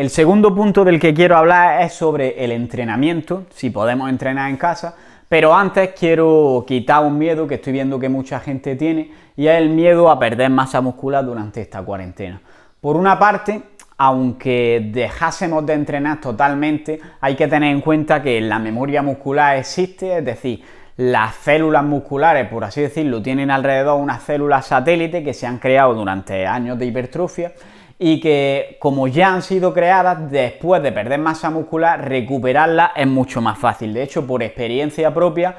El segundo punto del que quiero hablar es sobre el entrenamiento, si podemos entrenar en casa, pero antes quiero quitar un miedo que estoy viendo que mucha gente tiene y es el miedo a perder masa muscular durante esta cuarentena. Por una parte, aunque dejásemos de entrenar totalmente, hay que tener en cuenta que la memoria muscular existe, es decir, las células musculares, por así decirlo, tienen alrededor unas células satélite que se han creado durante años de hipertrofia y que como ya han sido creadas, después de perder masa muscular, recuperarla es mucho más fácil. De hecho, por experiencia propia,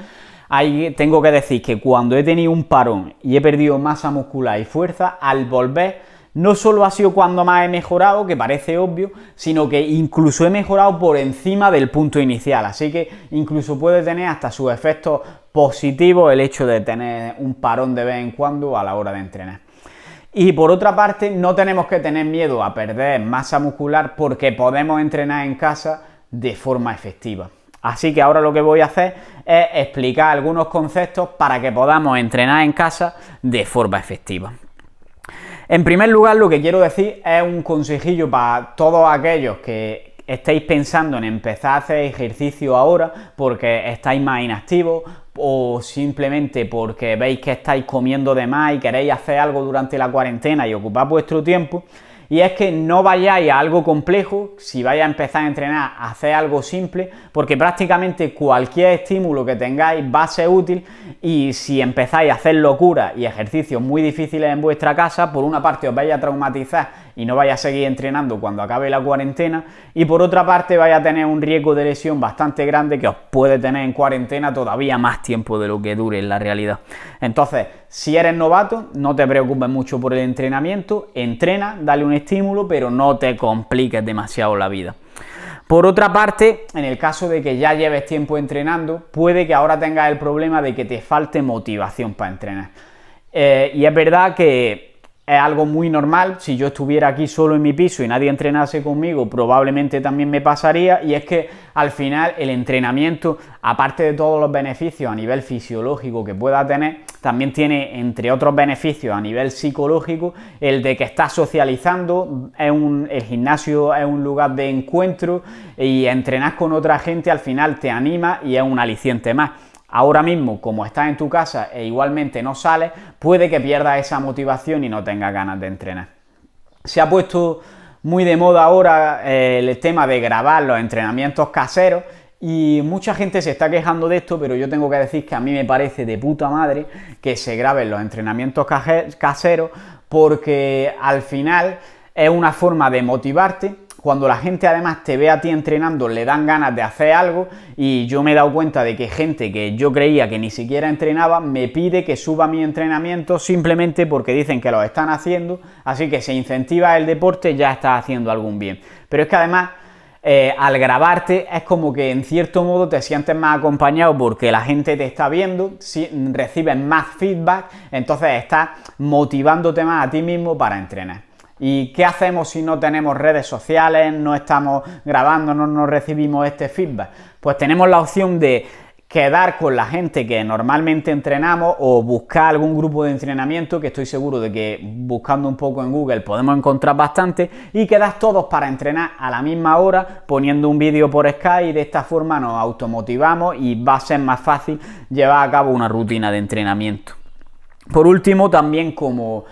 tengo que decir que cuando he tenido un parón y he perdido masa muscular y fuerza, al volver no solo ha sido cuando más he mejorado, que parece obvio, sino que incluso he mejorado por encima del punto inicial. Así que incluso puede tener hasta sus efectos positivos el hecho de tener un parón de vez en cuando a la hora de entrenar. Y por otra parte, no tenemos que tener miedo a perder masa muscular porque podemos entrenar en casa de forma efectiva. Así que ahora lo que voy a hacer es explicar algunos conceptos para que podamos entrenar en casa de forma efectiva. En primer lugar, lo que quiero decir es un consejillo para todos aquellos que, estéis pensando en empezar a hacer ejercicio ahora porque estáis más inactivos, o simplemente porque veis que estáis comiendo de más y queréis hacer algo durante la cuarentena y ocupar vuestro tiempo, y es que no vayáis a algo complejo, si vais a empezar a entrenar, haced algo simple, porque prácticamente cualquier estímulo que tengáis va a ser útil y si empezáis a hacer locuras y ejercicios muy difíciles en vuestra casa, por una parte os vais a traumatizar y no vaya a seguir entrenando cuando acabe la cuarentena y por otra parte vaya a tener un riesgo de lesión bastante grande que os puede tener en cuarentena todavía más tiempo de lo que dure en la realidad. Entonces, si eres novato, no te preocupes mucho por el entrenamiento, entrena, dale un estímulo, pero no te compliques demasiado la vida. Por otra parte, en el caso de que ya lleves tiempo entrenando, puede que ahora tengas el problema de que te falte motivación para entrenar. Eh, y es verdad que es algo muy normal. Si yo estuviera aquí solo en mi piso y nadie entrenase conmigo, probablemente también me pasaría. Y es que al final el entrenamiento, aparte de todos los beneficios a nivel fisiológico que pueda tener, también tiene, entre otros beneficios a nivel psicológico, el de que estás socializando, es un, el gimnasio es un lugar de encuentro y entrenar con otra gente al final te anima y es un aliciente más ahora mismo, como estás en tu casa e igualmente no sales, puede que pierdas esa motivación y no tengas ganas de entrenar. Se ha puesto muy de moda ahora eh, el tema de grabar los entrenamientos caseros y mucha gente se está quejando de esto, pero yo tengo que decir que a mí me parece de puta madre que se graben los entrenamientos caseros porque al final es una forma de motivarte cuando la gente además te ve a ti entrenando, le dan ganas de hacer algo y yo me he dado cuenta de que gente que yo creía que ni siquiera entrenaba me pide que suba mi entrenamiento simplemente porque dicen que lo están haciendo, así que se incentiva el deporte, ya estás haciendo algún bien. Pero es que además eh, al grabarte es como que en cierto modo te sientes más acompañado porque la gente te está viendo, si, recibes más feedback, entonces estás motivándote más a ti mismo para entrenar. ¿Y qué hacemos si no tenemos redes sociales, no estamos grabando, no, nos recibimos este feedback? Pues tenemos la opción de quedar con la gente que normalmente entrenamos o buscar algún grupo de entrenamiento que estoy seguro de que buscando un poco en Google podemos encontrar bastante y quedar todos para entrenar a la misma hora poniendo un vídeo por Skype y de esta forma nos automotivamos y va a ser más fácil llevar a cabo una rutina de entrenamiento. Por último, también como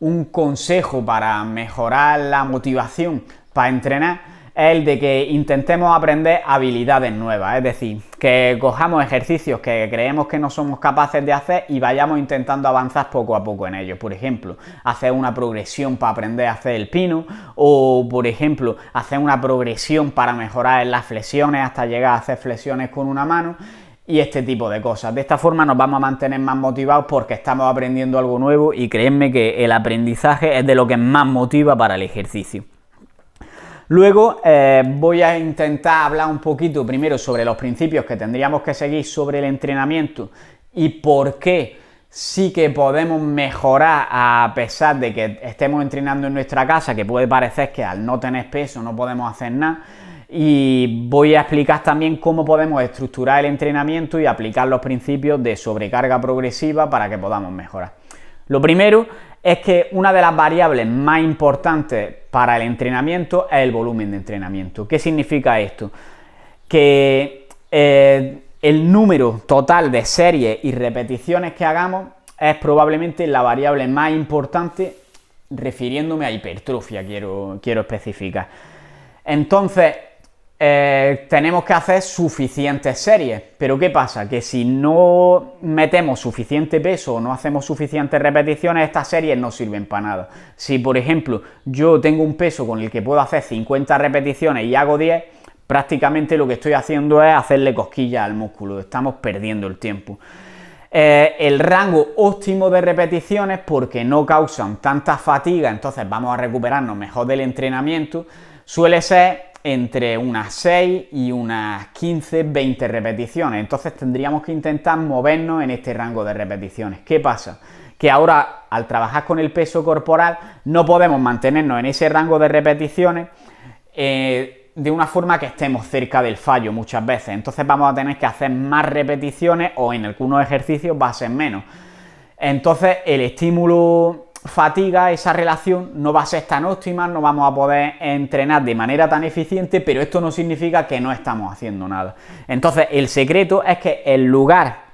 un consejo para mejorar la motivación para entrenar es el de que intentemos aprender habilidades nuevas, es decir, que cojamos ejercicios que creemos que no somos capaces de hacer y vayamos intentando avanzar poco a poco en ellos. Por ejemplo, hacer una progresión para aprender a hacer el pino o, por ejemplo, hacer una progresión para mejorar las flexiones hasta llegar a hacer flexiones con una mano y este tipo de cosas. De esta forma nos vamos a mantener más motivados porque estamos aprendiendo algo nuevo y créeme que el aprendizaje es de lo que más motiva para el ejercicio. Luego eh, voy a intentar hablar un poquito primero sobre los principios que tendríamos que seguir sobre el entrenamiento y por qué sí que podemos mejorar a pesar de que estemos entrenando en nuestra casa, que puede parecer que al no tener peso no podemos hacer nada y voy a explicar también cómo podemos estructurar el entrenamiento y aplicar los principios de sobrecarga progresiva para que podamos mejorar. Lo primero es que una de las variables más importantes para el entrenamiento es el volumen de entrenamiento. ¿Qué significa esto? Que eh, el número total de series y repeticiones que hagamos es probablemente la variable más importante refiriéndome a hipertrofia, quiero, quiero especificar. Entonces, eh, tenemos que hacer suficientes series. Pero ¿qué pasa? Que si no metemos suficiente peso o no hacemos suficientes repeticiones, estas series no sirven para nada. Si por ejemplo yo tengo un peso con el que puedo hacer 50 repeticiones y hago 10, prácticamente lo que estoy haciendo es hacerle cosquillas al músculo, estamos perdiendo el tiempo. Eh, el rango óptimo de repeticiones porque no causan tanta fatiga, entonces vamos a recuperarnos mejor del entrenamiento, suele ser entre unas 6 y unas 15, 20 repeticiones. Entonces tendríamos que intentar movernos en este rango de repeticiones. ¿Qué pasa? Que ahora al trabajar con el peso corporal no podemos mantenernos en ese rango de repeticiones eh, de una forma que estemos cerca del fallo muchas veces. Entonces vamos a tener que hacer más repeticiones o en algunos ejercicios va a ser menos. Entonces el estímulo fatiga, esa relación no va a ser tan óptima, no vamos a poder entrenar de manera tan eficiente, pero esto no significa que no estamos haciendo nada. Entonces, el secreto es que en lugar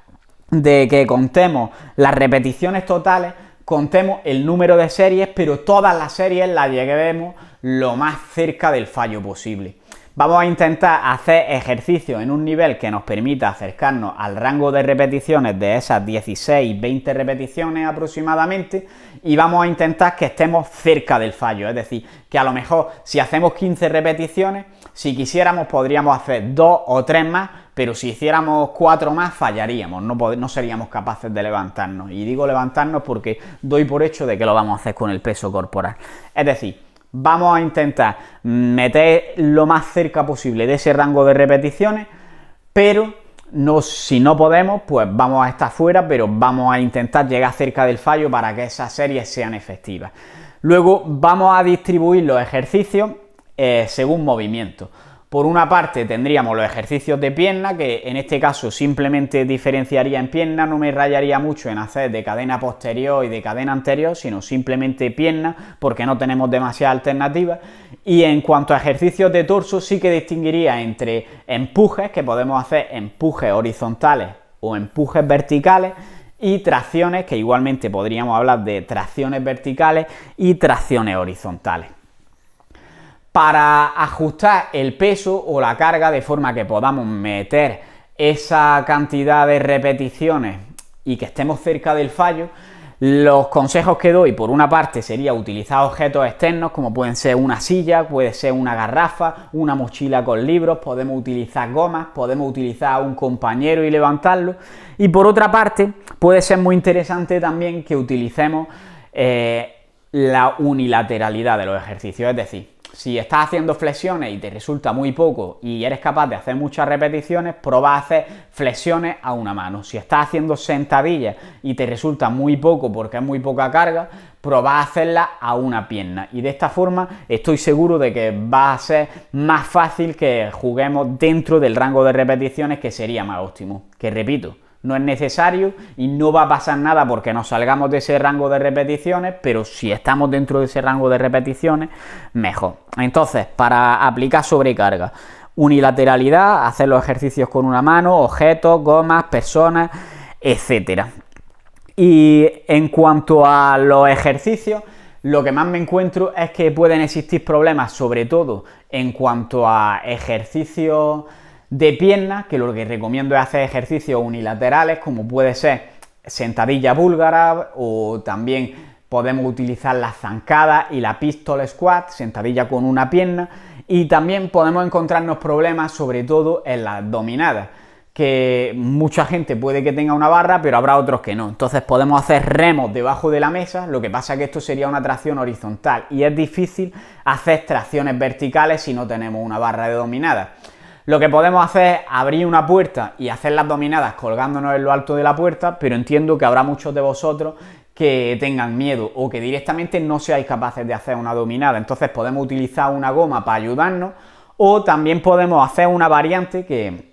de que contemos las repeticiones totales, contemos el número de series, pero todas las series las lleguemos lo más cerca del fallo posible. Vamos a intentar hacer ejercicio en un nivel que nos permita acercarnos al rango de repeticiones de esas 16, 20 repeticiones aproximadamente y vamos a intentar que estemos cerca del fallo, es decir, que a lo mejor si hacemos 15 repeticiones, si quisiéramos podríamos hacer 2 o 3 más, pero si hiciéramos 4 más fallaríamos, no, no seríamos capaces de levantarnos. Y digo levantarnos porque doy por hecho de que lo vamos a hacer con el peso corporal. Es decir, vamos a intentar meter lo más cerca posible de ese rango de repeticiones, pero si no podemos, pues vamos a estar fuera, pero vamos a intentar llegar cerca del fallo para que esas series sean efectivas. Luego vamos a distribuir los ejercicios eh, según movimiento. Por una parte tendríamos los ejercicios de pierna, que en este caso simplemente diferenciaría en pierna, no me rayaría mucho en hacer de cadena posterior y de cadena anterior, sino simplemente pierna, porque no tenemos demasiadas alternativas. Y en cuanto a ejercicios de torso, sí que distinguiría entre empujes, que podemos hacer empujes horizontales o empujes verticales, y tracciones, que igualmente podríamos hablar de tracciones verticales y tracciones horizontales para ajustar el peso o la carga de forma que podamos meter esa cantidad de repeticiones y que estemos cerca del fallo, los consejos que doy, por una parte, sería utilizar objetos externos, como pueden ser una silla, puede ser una garrafa, una mochila con libros, podemos utilizar gomas, podemos utilizar a un compañero y levantarlo. Y por otra parte, puede ser muy interesante también que utilicemos eh, la unilateralidad de los ejercicios, es decir, si estás haciendo flexiones y te resulta muy poco y eres capaz de hacer muchas repeticiones, prueba a hacer flexiones a una mano. Si estás haciendo sentadillas y te resulta muy poco porque es muy poca carga, prueba a hacerla a una pierna. Y de esta forma estoy seguro de que va a ser más fácil que juguemos dentro del rango de repeticiones que sería más óptimo. Que repito, no es necesario y no va a pasar nada porque nos salgamos de ese rango de repeticiones, pero si estamos dentro de ese rango de repeticiones, mejor. Entonces, para aplicar sobrecarga, unilateralidad, hacer los ejercicios con una mano, objetos, gomas, personas, etcétera. Y en cuanto a los ejercicios, lo que más me encuentro es que pueden existir problemas, sobre todo en cuanto a ejercicios de pierna, que lo que recomiendo es hacer ejercicios unilaterales, como puede ser sentadilla búlgara o también podemos utilizar la zancada y la pistol squat, sentadilla con una pierna, y también podemos encontrarnos problemas sobre todo en las dominadas, que mucha gente puede que tenga una barra, pero habrá otros que no. Entonces podemos hacer remos debajo de la mesa, lo que pasa es que esto sería una tracción horizontal y es difícil hacer tracciones verticales si no tenemos una barra de dominada. Lo que podemos hacer es abrir una puerta y hacer las dominadas colgándonos en lo alto de la puerta, pero entiendo que habrá muchos de vosotros que tengan miedo o que directamente no seáis capaces de hacer una dominada. Entonces podemos utilizar una goma para ayudarnos o también podemos hacer una variante que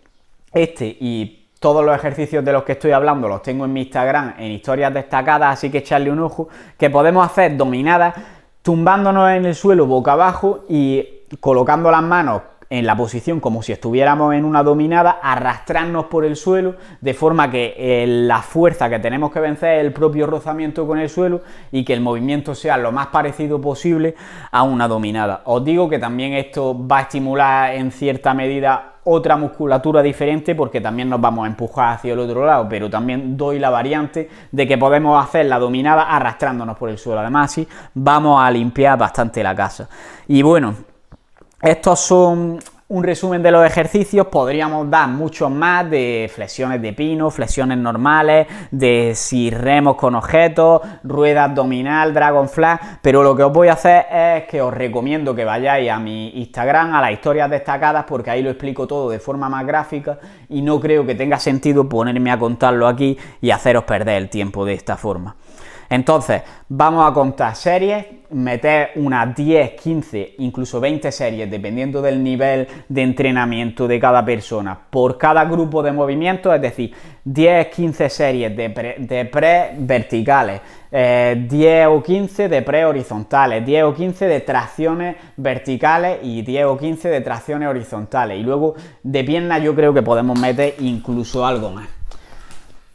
este y todos los ejercicios de los que estoy hablando los tengo en mi Instagram en historias destacadas, así que echarle un ojo, que podemos hacer dominadas tumbándonos en el suelo boca abajo y colocando las manos en la posición como si estuviéramos en una dominada, arrastrarnos por el suelo, de forma que eh, la fuerza que tenemos que vencer es el propio rozamiento con el suelo y que el movimiento sea lo más parecido posible a una dominada. Os digo que también esto va a estimular en cierta medida otra musculatura diferente porque también nos vamos a empujar hacia el otro lado, pero también doy la variante de que podemos hacer la dominada arrastrándonos por el suelo. Además, así vamos a limpiar bastante la casa. Y bueno, estos son un resumen de los ejercicios, podríamos dar muchos más de flexiones de pino, flexiones normales, de si remos con objetos, rueda abdominal, dragonfly. pero lo que os voy a hacer es que os recomiendo que vayáis a mi Instagram, a las historias destacadas, porque ahí lo explico todo de forma más gráfica y no creo que tenga sentido ponerme a contarlo aquí y haceros perder el tiempo de esta forma. Entonces, vamos a contar series, meter unas 10, 15, incluso 20 series, dependiendo del nivel de entrenamiento de cada persona, por cada grupo de movimientos, es decir, 10, 15 series de pre, verticales, 10 eh, o 15 de pre horizontales, 10 o 15 de tracciones verticales y 10 o 15 de tracciones horizontales. Y luego de pierna yo creo que podemos meter incluso algo más.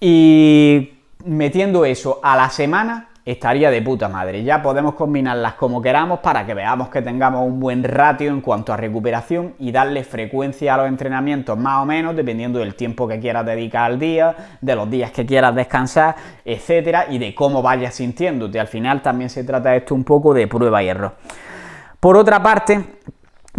Y metiendo eso a la semana estaría de puta madre. Ya podemos combinarlas como queramos para que veamos que tengamos un buen ratio en cuanto a recuperación y darle frecuencia a los entrenamientos más o menos dependiendo del tiempo que quieras dedicar al día, de los días que quieras descansar, etcétera, y de cómo vayas sintiéndote. Al final también se trata esto un poco de prueba y error. Por otra parte,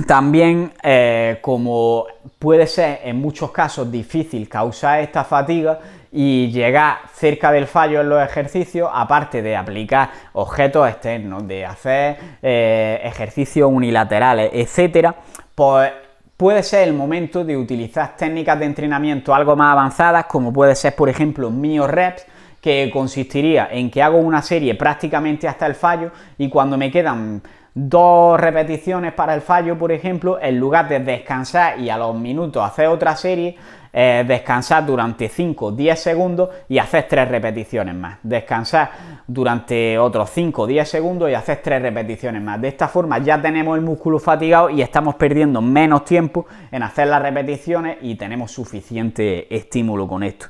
también eh, como puede ser en muchos casos difícil causar esta fatiga, y llegar cerca del fallo en los ejercicios, aparte de aplicar objetos externos, de hacer eh, ejercicios unilaterales, etcétera, pues puede ser el momento de utilizar técnicas de entrenamiento algo más avanzadas, como puede ser, por ejemplo, mio reps, que consistiría en que hago una serie prácticamente hasta el fallo y cuando me quedan dos repeticiones para el fallo, por ejemplo, en lugar de descansar y a los minutos hacer otra serie, eh, descansar durante 5 10 segundos y hacer tres repeticiones más. Descansar durante otros 5 10 segundos y hacer tres repeticiones más. De esta forma ya tenemos el músculo fatigado y estamos perdiendo menos tiempo en hacer las repeticiones y tenemos suficiente estímulo con esto.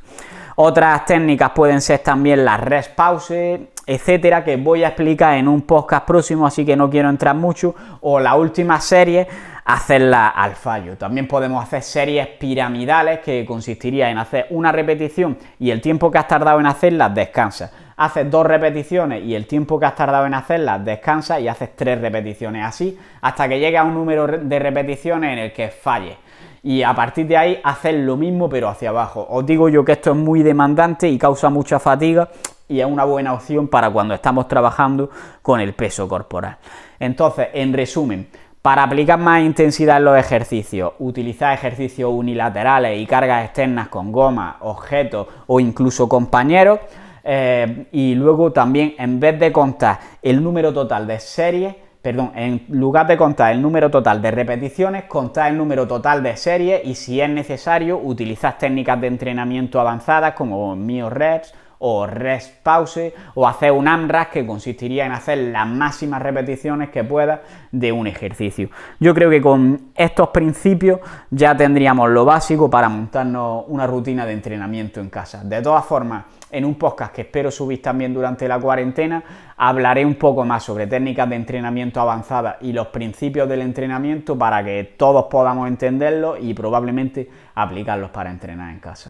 Otras técnicas pueden ser también las rest pauses, etcétera, que voy a explicar en un podcast próximo, así que no quiero entrar mucho, o la última serie, hacerla al fallo. También podemos hacer series piramidales que consistiría en hacer una repetición y el tiempo que has tardado en hacerla descansa. Haces dos repeticiones y el tiempo que has tardado en hacerlas descansa y haces tres repeticiones así hasta que llegue a un número de repeticiones en el que falles y a partir de ahí hacer lo mismo pero hacia abajo. Os digo yo que esto es muy demandante y causa mucha fatiga y es una buena opción para cuando estamos trabajando con el peso corporal. Entonces, en resumen, para aplicar más intensidad en los ejercicios, utilizar ejercicios unilaterales y cargas externas con goma, objetos o incluso compañeros, eh, y luego también en vez de contar el número total de series, perdón, en lugar de contar el número total de repeticiones, contar el número total de series y si es necesario utilizar técnicas de entrenamiento avanzadas como mio reps o rest pause o hacer un amras que consistiría en hacer las máximas repeticiones que pueda de un ejercicio. Yo creo que con estos principios ya tendríamos lo básico para montarnos una rutina de entrenamiento en casa. De todas formas, en un podcast que espero subir también durante la cuarentena, hablaré un poco más sobre técnicas de entrenamiento avanzada y los principios del entrenamiento para que todos podamos entenderlo y probablemente aplicarlos para entrenar en casa